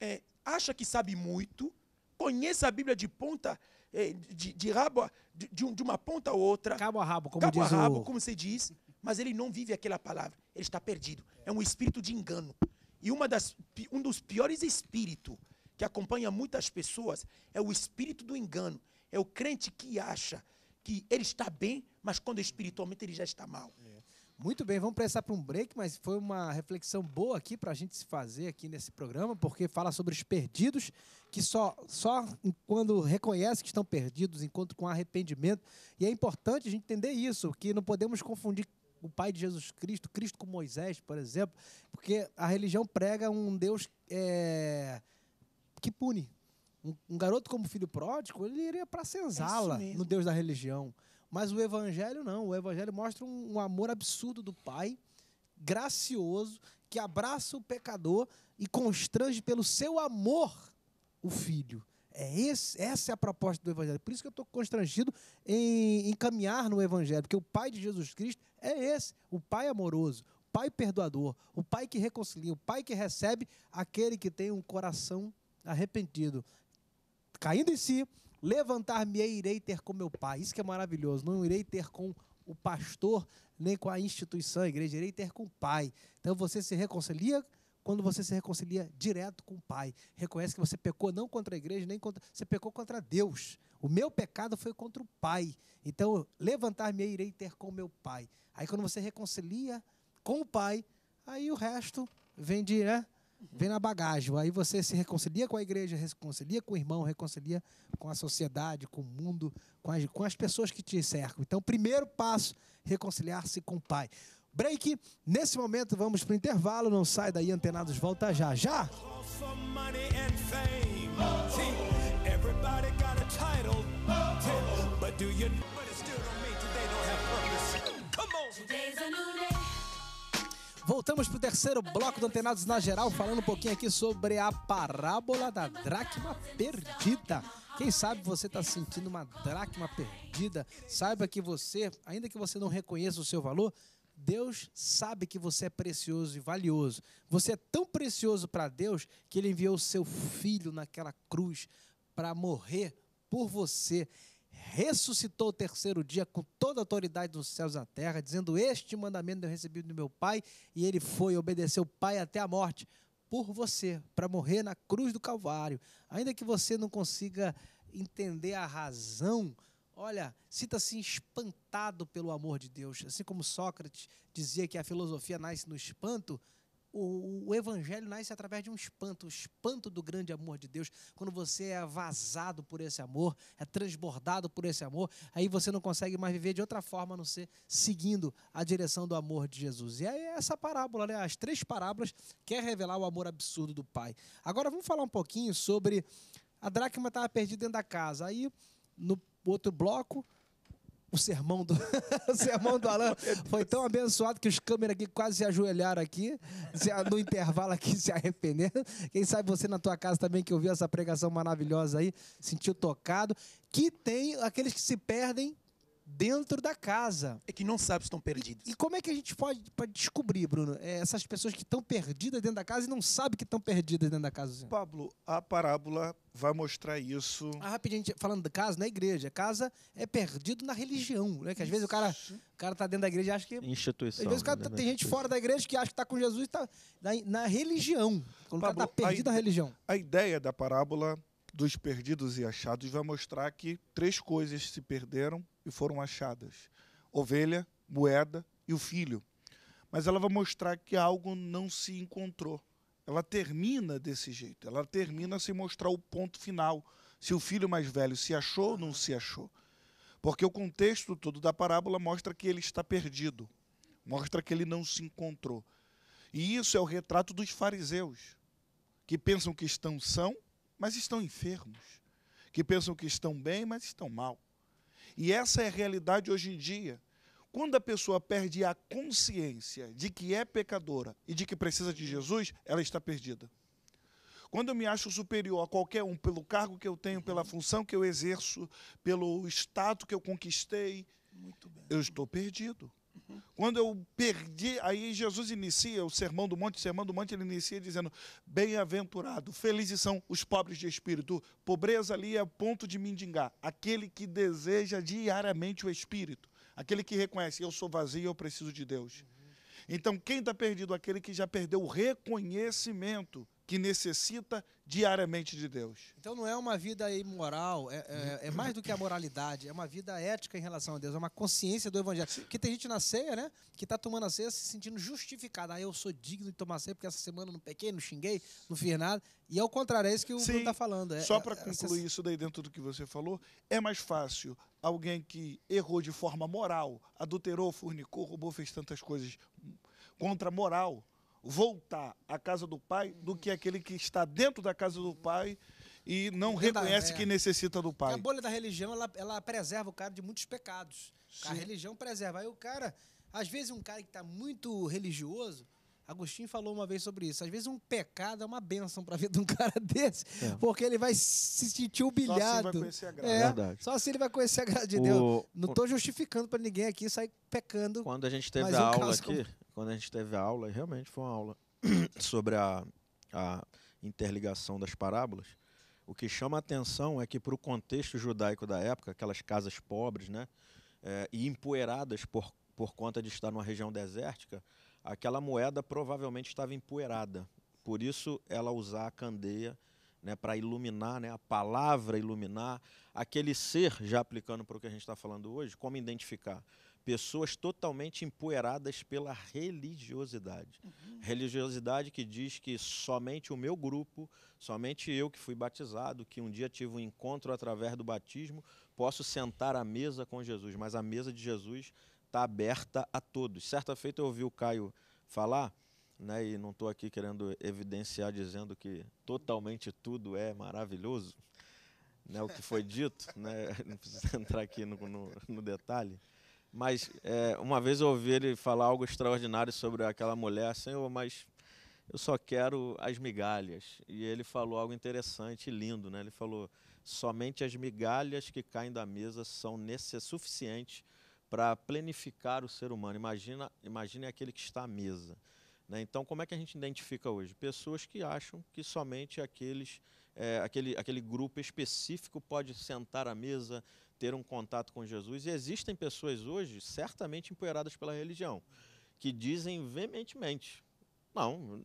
é, acha que sabe muito, conhece a Bíblia de ponta, é, de, de, rabo, de, de, uma ponta a outra. Cabo a rabo, como cabo diz a rabo, o... como você diz, mas ele não vive aquela palavra. Ele está perdido. É um espírito de engano. E uma das, um dos piores espíritos que acompanha muitas pessoas é o espírito do engano. É o crente que acha que ele está bem, mas quando é espiritualmente ele já está mal. É. Muito bem, vamos prestar para um break, mas foi uma reflexão boa aqui para a gente se fazer aqui nesse programa, porque fala sobre os perdidos, que só, só quando reconhece que estão perdidos, encontra com arrependimento. E é importante a gente entender isso, que não podemos confundir o Pai de Jesus Cristo, Cristo com Moisés, por exemplo, porque a religião prega um Deus é, que pune, um, um garoto como filho pródigo, ele iria para a senzala é no Deus da religião. Mas o evangelho não. O evangelho mostra um, um amor absurdo do pai, gracioso, que abraça o pecador e constrange pelo seu amor o filho. É esse, essa é a proposta do Evangelho. Por isso que eu estou constrangido em, em caminhar no Evangelho, porque o Pai de Jesus Cristo é esse, o Pai amoroso, o Pai perdoador, o Pai que reconcilia, o Pai que recebe aquele que tem um coração arrependido caindo em si, levantar-me-ei, irei ter com meu pai. Isso que é maravilhoso. Não irei ter com o pastor, nem com a instituição, a igreja, irei ter com o pai. Então você se reconcilia quando você se reconcilia direto com o Pai. Reconhece que você pecou não contra a igreja, nem contra. Você pecou contra Deus. O meu pecado foi contra o Pai. Então, levantar-me e irei ter com o meu Pai. Aí, quando você reconcilia com o Pai, aí o resto vem de. Né? vem na bagagem. Aí você se reconcilia com a igreja, reconcilia com o irmão, reconcilia com a sociedade, com o mundo, com as, com as pessoas que te cercam. Então, primeiro passo, reconciliar-se com o Pai. Break. Nesse momento, vamos para o intervalo. Não sai daí, antenados. Volta já, já! Today's a new day. Voltamos pro terceiro bloco do Antenados na Geral, falando um pouquinho aqui sobre a parábola da dracma perdida. Quem sabe você está sentindo uma dracma perdida, saiba que você, ainda que você não reconheça o seu valor, Deus sabe que você é precioso e valioso. Você é tão precioso para Deus que ele enviou o seu filho naquela cruz para morrer por você ressuscitou o terceiro dia com toda a autoridade dos céus e da terra, dizendo: Este mandamento eu recebi do meu Pai, e ele foi, obedeceu o Pai até a morte, por você, para morrer na cruz do Calvário. Ainda que você não consiga entender a razão, olha, sinta-se espantado pelo amor de Deus. Assim como Sócrates dizia que a filosofia nasce no espanto, o, o, evangelho nasce através de um espanto, o espanto do grande amor de Deus. Quando você é vazado por esse amor, é transbordado por esse amor, aí você não consegue mais viver de outra forma a não ser seguindo a direção do amor de Jesus. E aí é essa parábola, né? as três parábolas, quer revelar o amor absurdo do Pai. Agora vamos falar um pouquinho sobre a dracma estava perdida dentro da casa. Aí no outro bloco o sermão do, o sermão do Alan foi tão abençoado que os câmeras aqui quase se ajoelharam aqui, no intervalo aqui se arrependendo. Quem sabe você na tua casa também que ouviu essa pregação maravilhosa aí, sentiu tocado. Que tem aqueles que se perdem dentro da casa. É que não sabe se estão perdidos. E, e, como é que a gente pode, para descobrir, Bruno, é, essas pessoas que estão perdidas dentro da casa e não sabem que estão perdidas dentro da casa? Pablo, a parábola vai mostrar isso. Ah, rapidinho, falando da casa, na igreja. Casa é perdido na religião, né? Que às vezes o cara, o cara tá dentro da igreja e acha que. Instituição. Às vezes cara, tá, né? tem gente fora da igreja que acha que tá com Jesus e tá na, na religião. Quando Pablo, o cara tá perdido a, na religião. A ideia da parábola dos perdidos e achados vai mostrar que três coisas se perderam e foram achadas: ovelha, moeda e o filho. Mas ela vai mostrar que algo não se encontrou. Ela termina desse jeito, ela termina sem mostrar o ponto final, se o filho mais velho se achou ou não se achou. Porque o contexto todo da parábola mostra que ele está perdido, mostra que ele não se encontrou. E isso é o retrato dos fariseus, que pensam que estão são, mas estão enfermos, que pensam que estão bem, mas estão mal e essa é a realidade hoje em dia. Quando a pessoa perde a consciência de que é pecadora e de que precisa de Jesus, ela está perdida. Quando eu me acho superior a qualquer um pelo cargo que eu tenho, pela uhum. função que eu exerço, pelo status que eu conquistei, eu estou perdido. Quando eu perdi, aí Jesus inicia o sermão do monte, o sermão do monte ele inicia dizendo: Bem-aventurado, felizes são os pobres de espírito. Pobreza ali é ponto de mendigar. Aquele que deseja diariamente o espírito, aquele que reconhece: Eu sou vazio, eu preciso de Deus. Uhum. Então, quem está perdido? Aquele que já perdeu o reconhecimento que necessita diariamente de Deus. Então não é uma vida imoral, é, é, é, mais do que a moralidade, é uma vida ética em relação a Deus, é uma consciência do Evangelho. Porque tem gente na ceia, né, que está tomando a ceia se sentindo justificada. Ah, eu sou digno de tomar ceia porque essa semana não pequei, não xinguei, não fiz nada. E ao contrário, é isso que o Sim, está falando. É, só é, para é concluir isso daí dentro do que você falou, é mais fácil alguém que errou de forma moral, adulterou, fornicou, roubou, fez tantas coisas contra a moral, voltar à casa do pai do que aquele que está dentro da casa do pai e não reconhece é. que necessita do pai. Porque a bolha da religião, ela, ela, preserva o cara de muitos pecados. Sim. A religião preserva. Aí o cara, às vezes um cara que está muito religioso, Agostinho falou uma vez sobre isso. Às vezes um pecado é uma bênção para a vida de um cara desse, é. porque ele vai se sentir humilhado. Só assim ele vai conhecer a graça. É, Verdade. Só assim ele vai conhecer a graça de o... Deus. Não estou justificando para ninguém aqui sair pecando. Quando a gente teve a um aula aqui, como quando a gente teve a aula, realmente foi uma aula sobre a, a interligação das parábolas. O que chama a atenção é que, para o contexto judaico da época, aquelas casas pobres né, é, e empoeiradas por, por conta de estar numa região desértica, aquela moeda provavelmente estava empoeirada. Por isso, ela usar a candeia né, para iluminar, né, a palavra iluminar, aquele ser, já aplicando para o que a gente está falando hoje, como identificar? pessoas totalmente empoeiradas pela religiosidade. Uhum. Religiosidade que diz que somente o meu grupo, somente eu que fui batizado, que um dia tive um encontro através do batismo, posso sentar à mesa com Jesus, mas a mesa de Jesus está aberta a todos. Certa feita eu ouvi o Caio falar, né, e não estou aqui querendo evidenciar dizendo que totalmente tudo é maravilhoso, né, o que foi dito, né, não precisa entrar aqui no, no, no detalhe, mas é, uma vez eu ouvi ele falar algo extraordinário sobre aquela mulher, Senhor, assim, mas eu só quero as migalhas. E ele falou algo interessante e lindo, né? Ele falou: somente as migalhas que caem da mesa são suficientes para plenificar o ser humano. Imagina, imagine aquele que está à mesa. Né? Então, como é que a gente identifica hoje? Pessoas que acham que somente aqueles, é, aquele, aquele grupo específico pode sentar à mesa, ter um contato com Jesus. E existem pessoas hoje certamente empoeiradas pela religião, que dizem veementemente: não,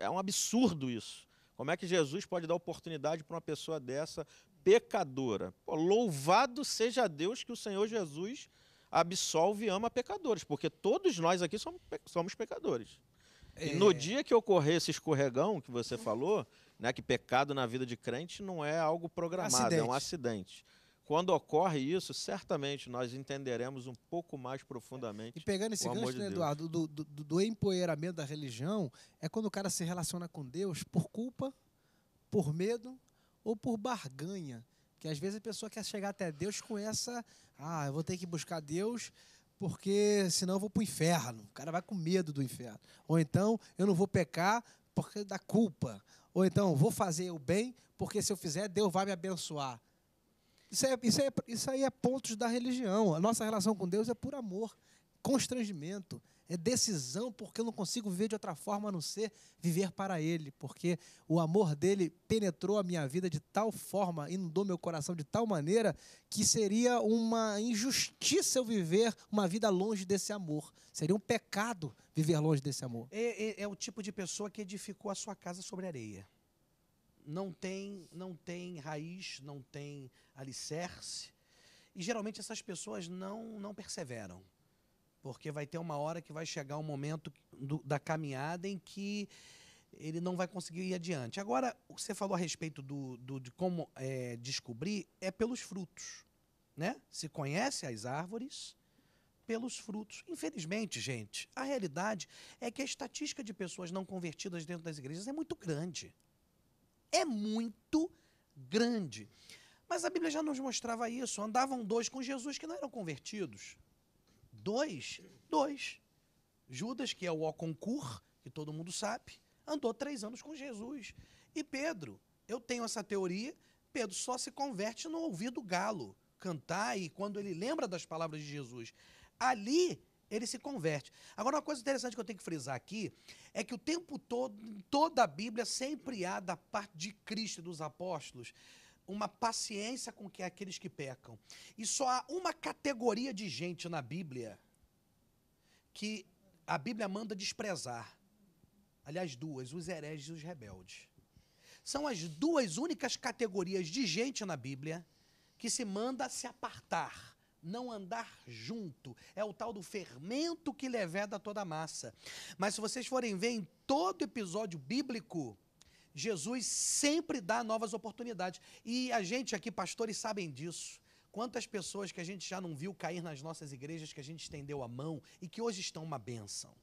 é, é um absurdo isso. Como é que Jesus pode dar oportunidade para uma pessoa dessa pecadora? Pô, louvado seja Deus que o Senhor Jesus absolve e ama pecadores, porque todos nós aqui somos, pecadores. E no é. dia que ocorrer esse escorregão que você falou, né, que pecado na vida de crente não é algo programado, acidente. é um acidente. Quando ocorre isso, certamente nós entenderemos um pouco mais profundamente. E pegando esse gancho, né, Eduardo, do, do, do empoeiramento da religião, é quando o cara se relaciona com Deus por culpa, por medo ou por barganha. Porque às vezes a pessoa quer chegar até Deus com essa. Ah, eu vou ter que buscar Deus porque senão eu vou para o inferno. O cara vai com medo do inferno. Ou então, eu não vou pecar porque da culpa. Ou então, vou fazer o bem porque se eu fizer, Deus vai me abençoar. Isso, é, isso, é, isso aí é pontos da religião. A nossa relação com Deus é por amor, constrangimento, é decisão, porque eu não consigo viver de outra forma a não ser viver para Ele, porque o amor dele penetrou a minha vida de tal forma, inundou meu coração de tal maneira, que seria uma injustiça eu viver uma vida longe desse amor. Seria um pecado viver longe desse amor. É, é, é o tipo de pessoa que edificou a sua casa sobre areia não tem, não tem raiz, não tem alicerce. E geralmente essas pessoas não, não perseveram. Porque vai ter uma hora que vai chegar um momento do, da caminhada em que ele não vai conseguir ir adiante. Agora, o que você falou a respeito do, do de como é, descobrir é pelos frutos. Né? Se conhece as árvores pelos frutos. Infelizmente, gente, a realidade é que a estatística de pessoas não convertidas dentro das igrejas é muito grande é muito grande. Mas a Bíblia já nos mostrava isso. Andavam dois com Jesus que não eram convertidos. Dois? Dois. Judas, que é o Oconcur, que todo mundo sabe, andou três anos com Jesus. E Pedro, eu tenho essa teoria, Pedro só se converte no ouvido do galo cantar e quando ele lembra das palavras de Jesus. Ali ele se converte. Agora, uma coisa interessante que eu tenho que frisar aqui é que o tempo todo, em toda a Bíblia, sempre há da parte de Cristo e dos apóstolos uma paciência com que aqueles que pecam. E só há uma categoria de gente na Bíblia que a Bíblia manda desprezar. Aliás, duas, os hereges e os rebeldes. São as duas únicas categorias de gente na Bíblia que se manda se apartar não andar junto. É o tal do fermento que leveda toda a massa. Mas se vocês forem ver em todo episódio bíblico, Jesus sempre dá novas oportunidades. E a gente aqui, pastores, sabem disso. Quantas pessoas que a gente já não viu cair nas nossas igrejas, que a gente estendeu a mão e que hoje estão uma bênção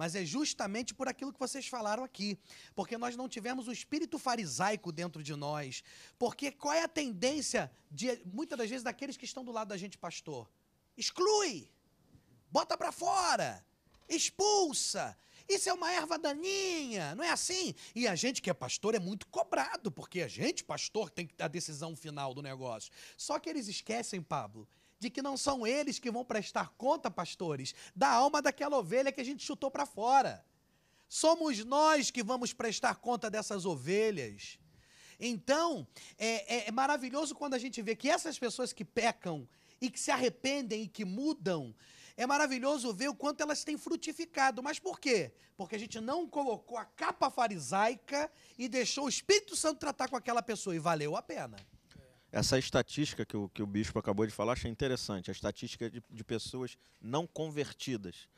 mas é justamente por aquilo que vocês falaram aqui, porque nós não tivemos o espírito farisaico dentro de nós. Porque qual é a tendência de muitas das vezes daqueles que estão do lado da gente, pastor? Exclui, bota para fora, expulsa. Isso é uma erva daninha, não é assim? E a gente que é pastor é muito cobrado, porque a gente, pastor, tem que dar a decisão final do negócio. Só que eles esquecem, Pablo, de que não são eles que vão prestar conta, pastores, da alma daquela ovelha que a gente chutou para fora. Somos nós que vamos prestar conta dessas ovelhas. Então, é, é, é maravilhoso quando a gente vê que essas pessoas que pecam e que se arrependem e que mudam, é maravilhoso ver o quanto elas têm frutificado. Mas por quê? Porque a gente não colocou a capa farisaica e deixou o Espírito Santo tratar com aquela pessoa e valeu a pena essa estatística que o, que o bispo acabou de falar, achei interessante, a estatística de, de pessoas não convertidas.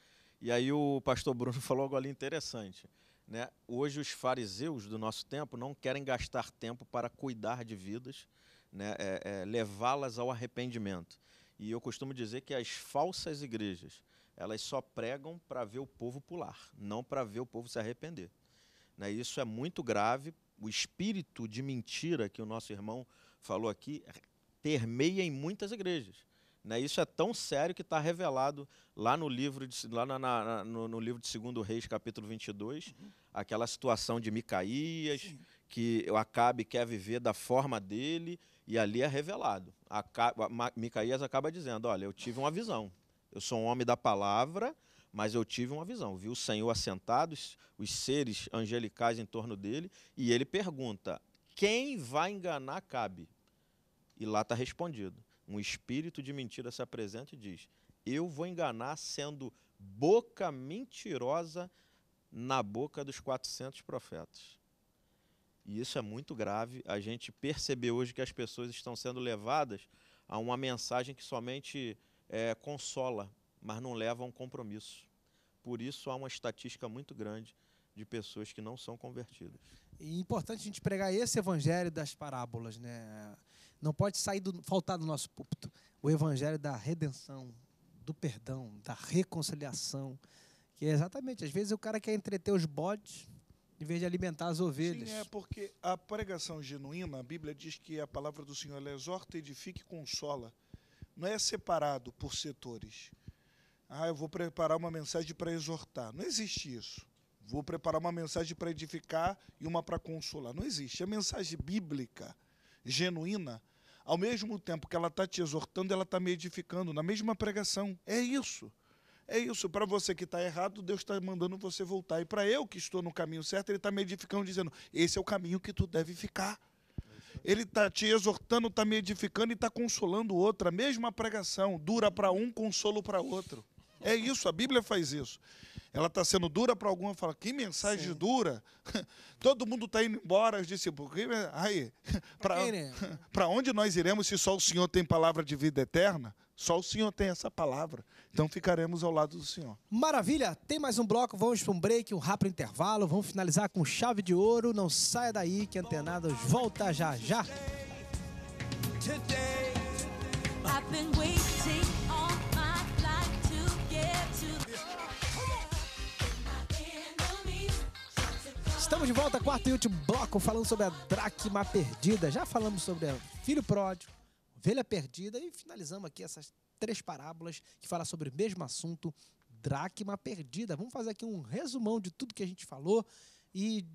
E aí o pastor Bruno falou algo ali interessante. Né? Hoje os fariseus do nosso tempo não querem gastar tempo para cuidar de vidas, né? É, é, levá-las ao arrependimento. E eu costumo dizer que as falsas igrejas, elas só pregam para ver o povo pular, não para ver o povo se arrepender. Né? Isso é muito grave. O espírito de mentira que o nosso irmão falou aqui, permeia em muitas igrejas. Né? Isso é tão sério que está revelado lá no livro de, lá na, na, no, no, livro de 2 Reis, capítulo 22, uhum. aquela situação de Micaías, Sim. que Acabe quer viver da forma dele, e ali é revelado. Acaba, Micaías acaba dizendo, olha, eu tive uma visão, eu sou um homem da palavra, mas eu tive uma visão. Vi o Senhor assentado, os seres angelicais em torno dele, e ele pergunta: quem vai enganar Acabe e lá está respondido. Um espírito de mentira se apresenta e diz: Eu vou enganar sendo boca mentirosa na boca dos 400 profetas. E isso é muito grave. A gente percebe hoje que as pessoas estão sendo levadas a uma mensagem que somente é, consola, mas não leva a um compromisso. Por isso há uma estatística muito grande de pessoas que não são convertidas. E é importante a gente pregar esse evangelho das parábolas, né? Não pode sair do, faltar do nosso púlpito o evangelho da redenção, do perdão, da reconciliação. Que é exatamente, às vezes o cara quer entreter os bodes em vez de alimentar as ovelhas. Sim, é porque a pregação genuína, a Bíblia diz que a palavra do Senhor exorta, edifica e consola. Não é separado por setores. Ah, eu vou preparar uma mensagem para exortar. Não existe isso. Vou preparar uma mensagem para edificar e uma para consolar. Não existe. A mensagem bíblica genuína, ao mesmo tempo que ela está te exortando, ela está me edificando, na mesma pregação. É isso. É isso. Para você que está errado, Deus está mandando você voltar. E para eu que estou no caminho certo, Ele está me edificando, dizendo: esse é o caminho que tu deve ficar. Ele está te exortando, está me edificando e está consolando o outro. A mesma pregação dura para um, consolo para outro. É isso, a Bíblia faz isso ela está sendo dura para alguma, fala, que mensagem Sim. dura. Todo mundo está indo embora, os discípulos. Aí, para né? onde nós iremos se só o Senhor tem palavra de vida eterna? Só o Senhor tem essa palavra. Então ficaremos ao lado do Senhor. Maravilha! Tem mais um bloco, vamos para um break, um rápido intervalo. Vamos finalizar com chave de ouro. Não saia daí que Antenados volta já já. Today, I've been waiting. Estamos de volta, quarto e último bloco, falando sobre a dracma perdida. Já falamos sobre filho pródigo, ovelha perdida e finalizamos aqui essas três parábolas que falam sobre o mesmo assunto, dracma perdida. Vamos fazer aqui um resumão de tudo que a gente falou e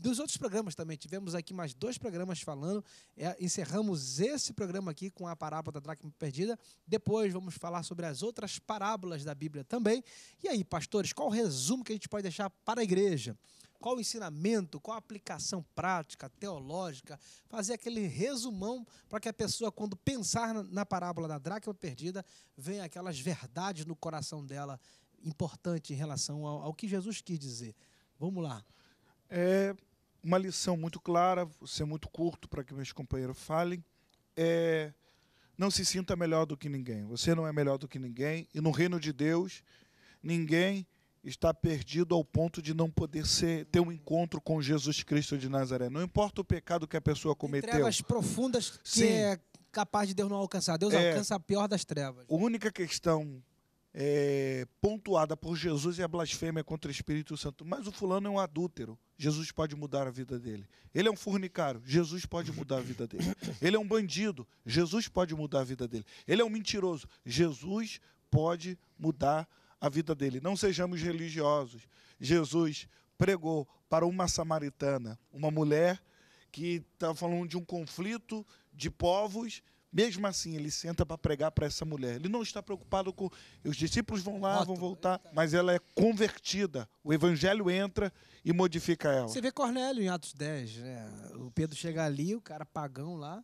dos outros programas também. Tivemos aqui mais dois programas falando. É, encerramos esse programa aqui com a parábola da dracma perdida. Depois vamos falar sobre as outras parábolas da Bíblia também. E aí, pastores, qual o resumo que a gente pode deixar para a igreja? qual o ensinamento, qual a aplicação prática, teológica, fazer aquele resumão para que a pessoa, quando pensar na parábola da dracma perdida, venha aquelas verdades no coração dela importante em relação ao, ao que Jesus quis dizer. Vamos lá. É uma lição muito clara, vou ser muito curto para que meus companheiros falem. É, não se sinta melhor do que ninguém. Você não é melhor do que ninguém. E no reino de Deus, ninguém está perdido ao ponto de não poder ser, ter um encontro com Jesus Cristo de Nazaré. Não importa o pecado que a pessoa cometeu. trevas profundas que Sim. é capaz de Deus não alcançar. Deus é, alcança a pior das trevas. A única questão é, pontuada por Jesus é a blasfêmia contra o Espírito Santo. Mas o fulano é um adúltero. Jesus pode mudar a vida dele. Ele é um fornicário. Jesus pode mudar a vida dele. Ele é um bandido. Jesus pode mudar a vida dele. Ele é um mentiroso. Jesus pode mudar a a vida dele. Não sejamos religiosos. Jesus pregou para uma samaritana, uma mulher que está falando de um conflito de povos. Mesmo assim, ele senta para pregar para essa mulher. Ele não está preocupado com. Os discípulos vão lá, vão voltar, mas ela é convertida. O evangelho entra e modifica ela. Você vê Cornélio em Atos 10, né? O Pedro chega ali, o cara pagão lá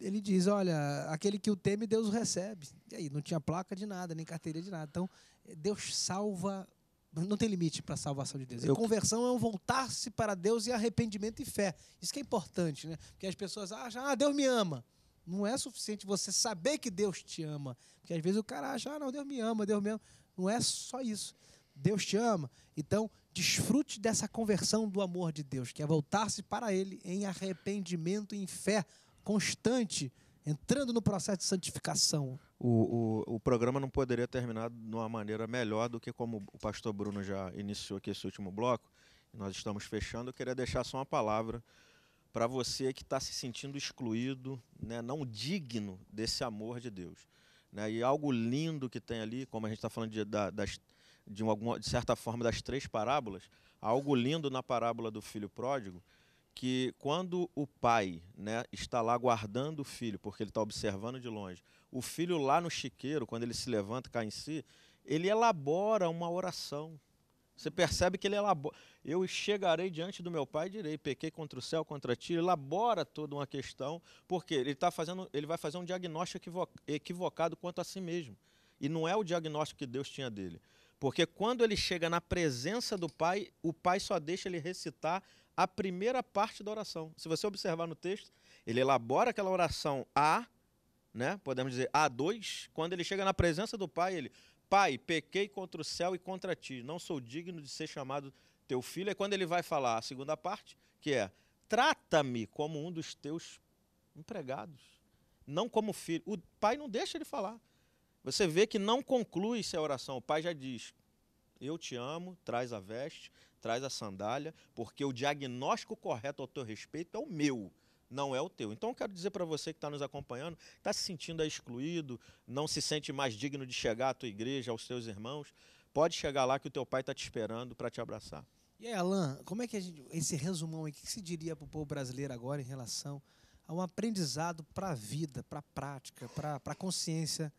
ele diz: Olha, aquele que o teme, Deus o recebe. E aí, não tinha placa de nada, nem carteira de nada. Então, Deus salva. Não tem limite para a salvação de Deus. E conversão é um voltar-se para Deus e arrependimento e fé. Isso que é importante, né? Porque as pessoas acham, ah, Deus me ama. Não é suficiente você saber que Deus te ama. Porque às vezes o cara acha, ah, não, Deus me ama, Deus me ama. Não é só isso. Deus te ama. Então, desfrute dessa conversão do amor de Deus, que é voltar-se para Ele em arrependimento e em fé constante, entrando no processo de santificação. O, o, o, programa não poderia terminar de uma maneira melhor do que como o pastor Bruno já iniciou aqui esse último bloco, nós estamos fechando. Eu queria deixar só uma palavra para você que está se sentindo excluído, né, não digno desse amor de Deus. Né, e algo lindo que tem ali, como a gente está falando de, da, das, de, uma, de certa forma das três parábolas, algo lindo na parábola do filho pródigo que quando o pai né, está lá guardando o filho, porque ele está observando de longe, o filho lá no chiqueiro, quando ele se levanta, cai em si, ele elabora uma oração. Você percebe que ele elabora. Eu chegarei diante do meu pai e direi: pequei contra o céu, contra ti. Ele elabora toda uma questão, porque ele, tá fazendo, ele vai fazer um diagnóstico equivocado quanto a si mesmo. E não é o diagnóstico que Deus tinha dele. Porque quando ele chega na presença do Pai, o Pai só deixa ele recitar a primeira parte da oração. Se você observar no texto, ele elabora aquela oração A, né? Podemos dizer A2, quando ele chega na presença do Pai, ele: Pai, pequei contra o céu e contra ti, não sou digno de ser chamado teu filho. É quando ele vai falar a segunda parte, que é: Trata-me como um dos teus empregados, não como filho. O Pai não deixa ele falar. Você vê que não conclui-se a oração. O pai já diz: Eu te amo, traz a veste, traz a sandália, porque o diagnóstico correto ao teu respeito é o meu, não é o teu. Então, eu quero dizer para você que está nos acompanhando, está se sentindo excluído, não se sente mais digno de chegar à tua igreja, aos teus irmãos, pode chegar lá que o teu pai está te esperando para te abraçar. E aí, Alain, como é que gente, esse resumão aí, o que se diria para o povo brasileiro agora em relação a um aprendizado para a vida, para a prática, para a consciência?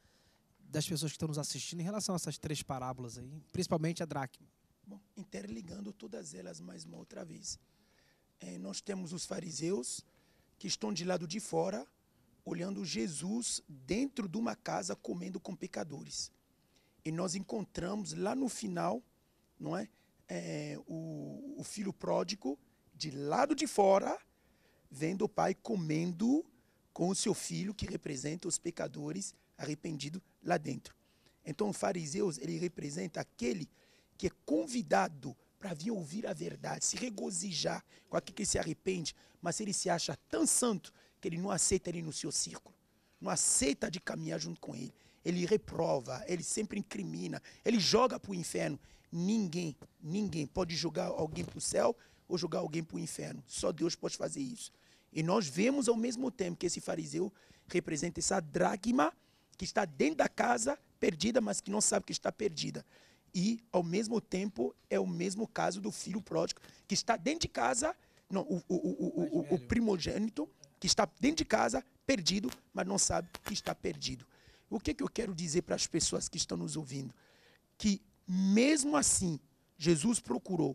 das pessoas que estão nos assistindo em relação a essas três parábolas aí, principalmente a dracma? Bom, interligando todas elas mais uma outra vez. É, nós temos os fariseus que estão de lado de fora, olhando Jesus dentro de uma casa comendo com pecadores. E nós encontramos lá no final, não é, é o, o filho pródigo de lado de fora, vendo o pai comendo com o seu filho, que representa os pecadores arrependido lá dentro. Então, fariseu ele representa aquele que é convidado para vir ouvir a verdade, se regozijar com aquele que se arrepende, mas ele se acha tão santo que ele não aceita ele no seu círculo, não aceita de caminhar junto com ele. Ele reprova, ele sempre incrimina, ele joga para o inferno. Ninguém, ninguém pode jogar alguém para o céu ou jogar alguém para o inferno. Só Deus pode fazer isso. E nós vemos ao mesmo tempo que esse fariseu representa essa dracma que está dentro da casa perdida, mas que não sabe que está perdida. E, ao mesmo tempo, é o mesmo caso do filho pródigo, que está dentro de casa, não, o, o, o, o primogênito, que está dentro de casa, perdido, mas não sabe que está perdido. O que, que eu quero dizer para as pessoas que estão nos ouvindo? Que, mesmo assim, Jesus procurou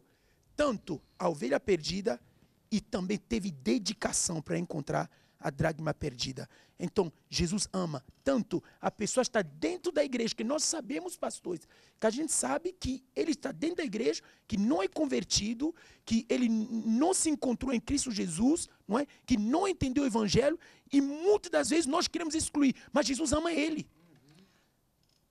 tanto a ovelha perdida e também teve dedicação para encontrar a dragma perdida. Então, Jesus ama tanto a pessoa está dentro da igreja, que nós sabemos, pastores, que a gente sabe que ele está dentro da igreja, que não é convertido, que ele não se encontrou em Cristo Jesus, não é? que não entendeu o evangelho, e muitas das vezes nós queremos excluir, mas Jesus ama ele.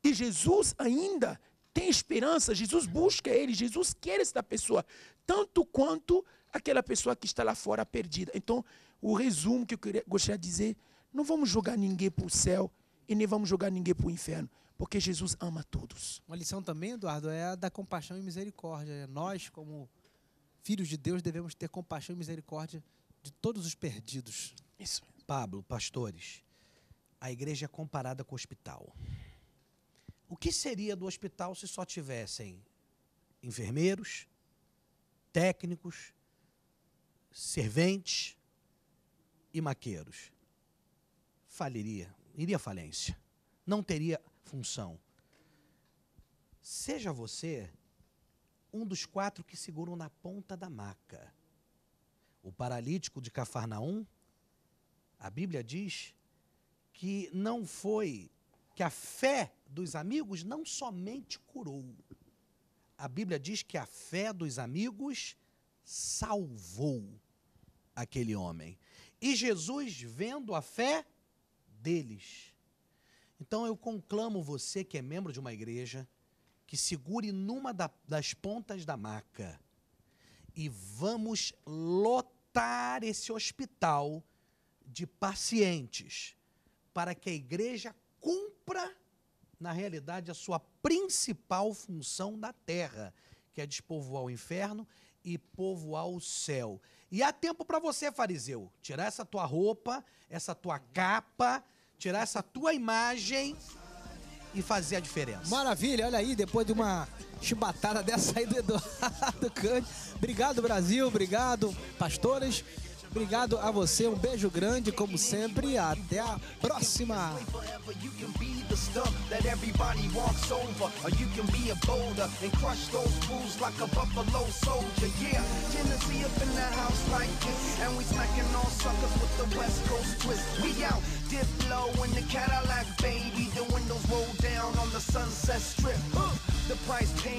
E Jesus ainda tem esperança, Jesus busca ele, Jesus quer essa pessoa, tanto quanto aquela pessoa que está lá fora perdida. Então, o resumo que eu queria, gostaria de dizer, não vamos jogar ninguém para o céu e nem vamos jogar ninguém para o inferno, porque Jesus ama todos. Uma lição também, Eduardo, é a da compaixão e misericórdia. Nós, como filhos de Deus, devemos ter compaixão e misericórdia de todos os perdidos. Isso. Pablo, pastores, a igreja é comparada com o hospital. O que seria do hospital se só tivessem enfermeiros, técnicos, serventes, e Maqueiros faliria, iria à falência, não teria função. Seja você um dos quatro que seguram na ponta da maca. O paralítico de Cafarnaum, a Bíblia diz que não foi, que a fé dos amigos não somente curou. A Bíblia diz que a fé dos amigos salvou aquele homem. E Jesus vendo a fé deles. Então eu conclamo você que é membro de uma igreja, que segure numa da, das pontas da maca e vamos lotar esse hospital de pacientes para que a igreja cumpra, na realidade, a sua principal função da terra, que é despovoar o inferno e povoar o céu. E há tempo para você, fariseu, tirar essa tua roupa, essa tua capa, tirar essa tua imagem e fazer a diferença. Maravilha, olha aí, depois de uma chibatada dessa aí do Eduardo Cândido. Obrigado, Brasil, obrigado, pastores. Obrigado a você, um beijo grande, como sempre, até a próxima!